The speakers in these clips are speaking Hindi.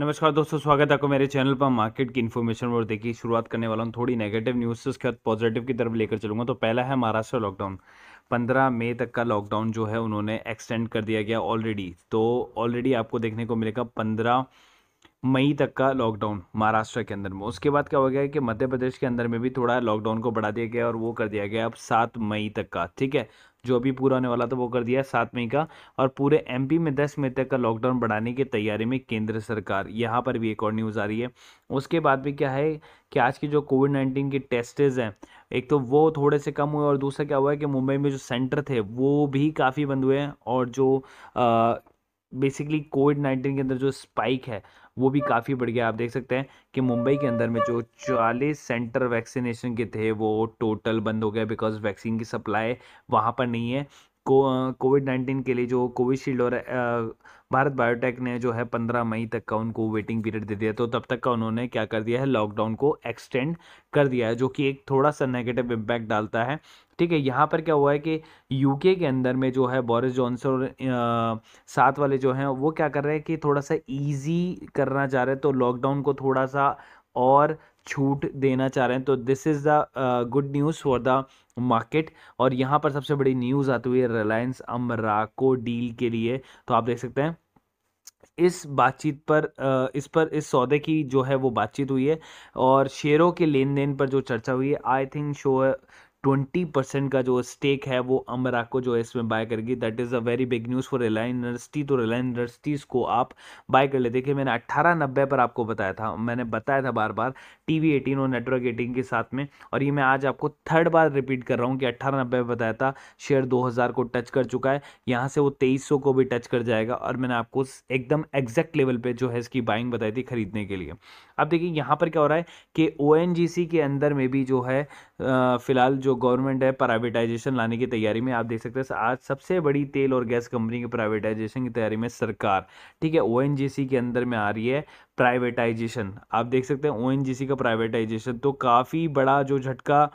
नमस्कार दोस्तों स्वागत है आपको मेरे चैनल पर मार्केट की इन्फॉर्मेशन और देखिए शुरुआत करने वाला हूँ थोड़ी नेगेटिव न्यूज़ से उसके बाद पॉजिटिव की तरफ लेकर चलूंगा तो पहला है महाराष्ट्र लॉकडाउन 15 मई तक का लॉकडाउन जो है उन्होंने एक्सटेंड कर दिया गया ऑलरेडी तो ऑलरेडी आपको देखने को मिलेगा पंद्रह मई तक का लॉकडाउन महाराष्ट्र के अंदर में उसके बाद क्या हो गया कि मध्य प्रदेश के अंदर में भी थोड़ा लॉकडाउन को बढ़ा दिया गया और वो कर दिया गया अब सात मई तक का ठीक है जो अभी पूरा होने वाला था वो कर दिया सात मई का और पूरे एमपी में दस मई तक का लॉकडाउन बढ़ाने की तैयारी में केंद्र सरकार यहाँ पर भी एक और न्यूज़ आ रही है उसके बाद भी क्या है कि आज की जो कोविड नाइन्टीन के टेस्टेज हैं एक तो वो थोड़े से कम हुए और दूसरा क्या हुआ है कि मुंबई में जो सेंटर थे वो भी काफ़ी बंद हुए हैं और जो बेसिकली कोविड नाइन्टीन के अंदर जो स्पाइक है वो भी काफ़ी बढ़ गया आप देख सकते हैं कि मुंबई के अंदर में जो चालीस सेंटर वैक्सीनेशन के थे वो टोटल बंद हो गया बिकॉज वैक्सीन की सप्लाई वहाँ पर नहीं है कोविड नाइन्टीन के लिए जो कोविशील्ड और भारत बायोटेक ने जो है पंद्रह मई तक का उनको वेटिंग पीरियड दे दिया तो तब तक का उन्होंने क्या कर दिया है लॉकडाउन को एक्सटेंड कर दिया है जो कि एक थोड़ा सा नेगेटिव इम्पैक्ट डालता है ठीक है यहाँ पर क्या हुआ है कि यूके के अंदर में जो है बोरिस जॉनसन और साथ वाले जो हैं वो क्या कर रहे हैं कि थोड़ा सा ईजी करना चाह रहे हैं तो लॉकडाउन को थोड़ा सा और छूट देना चाह रहे हैं तो this is the good news for the market और यहाँ पर सबसे बड़ी न्यूज़ आती हुई है रिलायंस अमराको डील के लिए तो आप देख सकते हैं इस बातचीत पर uh, इस पर इस सौदे की जो है वो बातचीत हुई है और शेयरों के लेन देन पर जो चर्चा हुई है I think so twenty percent का जो स्टेक है वो को जो है इसमें बाय करेगी that is a very big news for Reliance Industry तो रिलायंस इंडस्ट्रीज़ को आप बाय कर ले देखिए मैंने अट्ठारह नब्बे पर आपको बताया था मैंने बताया था बार बार टी वी एटीन और नेटवर्क एटीन के साथ में और ये मैं आज आपको थर्ड बार रिपीट कर रहा हूँ कि अट्ठारह नब्बे पर बताया था शेयर दो हज़ार को टच कर चुका है यहाँ से वो तेईस सौ को भी टच कर जाएगा और मैंने आपको एकदम एग्जैक्ट लेवल पर जो है इसकी बाइंग बताई थी खरीदने के लिए अब देखिए यहाँ पर क्या हो रहा है कि ओ के अंदर में भी जो है फिलहाल जो गवर्नमेंट है प्राइवेटाइजेशन लाने की तैयारी में आप देख सकते हैं आज सबसे बड़ी तेल और गैस कंपनी की प्राइवेटाइजेशन की तैयारी में सरकार ठीक है ओ के अंदर में आ रही है प्राइवेटाइजेशन आप देख सकते हैं ओ का प्राइवेटाइजेशन तो काफ़ी बड़ा जो झटका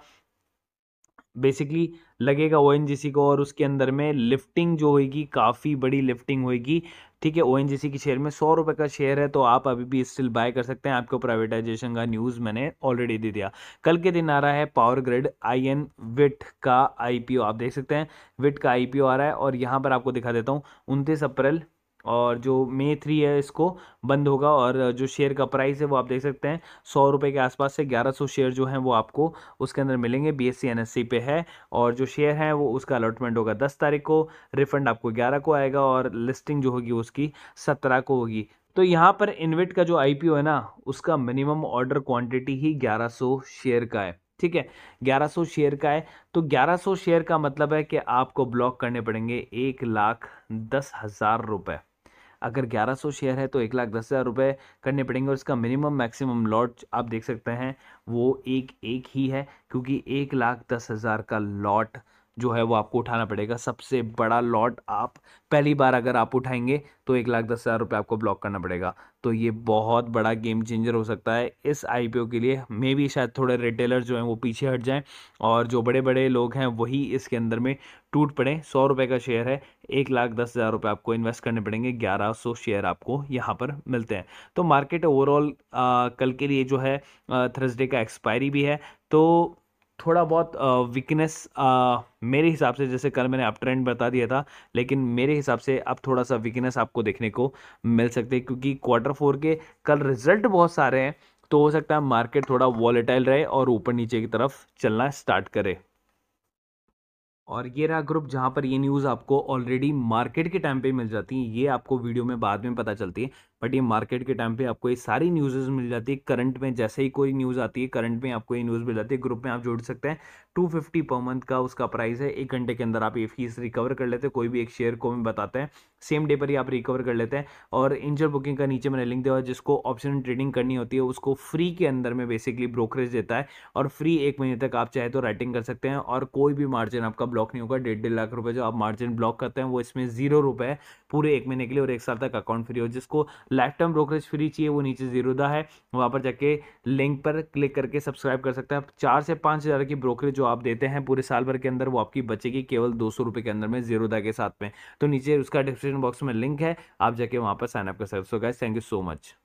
बेसिकली लगेगा ओ को और उसके अंदर में लिफ्टिंग जो होगी काफ़ी बड़ी लिफ्टिंग होगी ठीक है ओ के शेयर में सौ रुपये का शेयर है तो आप अभी भी स्टिल बाय कर सकते हैं आपको प्राइवेटाइजेशन का न्यूज़ मैंने ऑलरेडी दे दिया कल के दिन आ रहा है power grid InvIT का आई आप देख सकते हैं विट का आई आ रहा है और यहाँ पर आपको दिखा देता हूँ उनतीस अप्रैल और जो मे थ्री है इसको बंद होगा और जो शेयर का प्राइस है वो आप देख सकते हैं सौ रुपये के आसपास से ग्यारह सौ शेयर जो हैं वो आपको उसके अंदर मिलेंगे बी एस सी पे है और जो शेयर हैं वो उसका अलॉटमेंट होगा दस तारीख को रिफंड आपको ग्यारह को आएगा और लिस्टिंग जो होगी उसकी सत्रह को होगी तो यहाँ पर इन्वेट का जो आई है ना उसका मिनिमम ऑर्डर क्वान्टिटी ही ग्यारह शेयर का है ठीक है 1100 शेयर का है तो 1100 शेयर का मतलब है कि आपको ब्लॉक करने पड़ेंगे एक लाख दस हज़ार रुपये अगर 1100 शेयर है तो एक लाख दस हज़ार रुपये करने पड़ेंगे और इसका मिनिमम मैक्सिमम लॉट आप देख सकते हैं वो एक एक ही है क्योंकि एक लाख दस हज़ार का लॉट जो है वो आपको उठाना पड़ेगा सबसे बड़ा लॉट आप पहली बार अगर आप उठाएंगे तो एक लाख दस हज़ार रुपये आपको ब्लॉक करना पड़ेगा तो ये बहुत बड़ा गेम चेंजर हो सकता है इस आई के लिए मे भी शायद थोड़े रिटेलर जो हैं वो पीछे हट जाएं और जो बड़े बड़े लोग हैं वही इसके अंदर में टूट पड़े सौ रुपये का शेयर है एक लाख दस हज़ार रुपये आपको इन्वेस्ट करने पड़ेंगे ग्यारह सौ शेयर आपको यहाँ पर मिलते हैं तो मार्केट ओवरऑल कल के लिए जो है थर्सडे का एक्सपायरी भी है तो थोड़ा बहुत वीकनेस मेरे हिसाब से जैसे कल मैंने अप ट्रेंड बता दिया था लेकिन मेरे हिसाब से अब थोड़ा सा वीकनेस आपको देखने को मिल सकते हैं क्योंकि क्वार्टर फोर के कल रिजल्ट बहुत सारे हैं तो हो सकता है मार्केट थोड़ा वॉलेटाइल रहे और ऊपर नीचे की तरफ चलना स्टार्ट करे और ये रहा ग्रुप जहाँ पर ये न्यूज़ आपको ऑलरेडी मार्केट के टाइम पे मिल जाती है ये आपको वीडियो में बाद में पता चलती है बट ये मार्केट के टाइम पे आपको ये सारी न्यूजेज मिल जाती है करंट में जैसे ही कोई न्यूज़ आती है करंट में आपको ये न्यूज़ मिल जाती है ग्रुप में आप जोड़ सकते हैं टू फिफ्टी पर मंथ का उसका प्राइस है एक घंटे के अंदर आप ये फीस रिकवर कर लेते हैं कोई भी एक शेयर को भी बताते हैं सेम डे पर ही आप रिकवर कर लेते हैं और इंजर बुकिंग का नीचे मैंने लिंक दिया हुआ जिसको ऑप्शन ट्रेडिंग करनी होती है उसको फ्री के अंदर में बेसिकली ब्रोकरेज देता है और फ्री एक महीने तक आप चाहे तो राइटिंग कर सकते हैं और कोई भी मार्जिन आपका ब्लॉक नहीं होगा डेढ़ डेढ़ लाख रुपये जो आप मार्जिन ब्लॉक करते हैं वो इसमें जीरो रुपये पूरे एक महीने के लिए और एक साल तक अकाउंट फ्री हो जिसको लाइफ टाइम ब्रोकरेज फ्री चाहिए वो नीचे जीरोदा है वहाँ पर जाके लिंक पर क्लिक करके सब्सक्राइब कर सकते हैं आप चार से पाँच हज़ार की ब्रोकरेज जो आप देते हैं पूरे साल भर के अंदर वो आपकी बचेगी केवल दो सौ के अंदर में जीरोदा के साथ में तो नीचे उसका डिस्क्रिप्शन बॉक्स में लिंक है आप जाके वहाँ पर साइनअप कर सकते हो guys thank you so much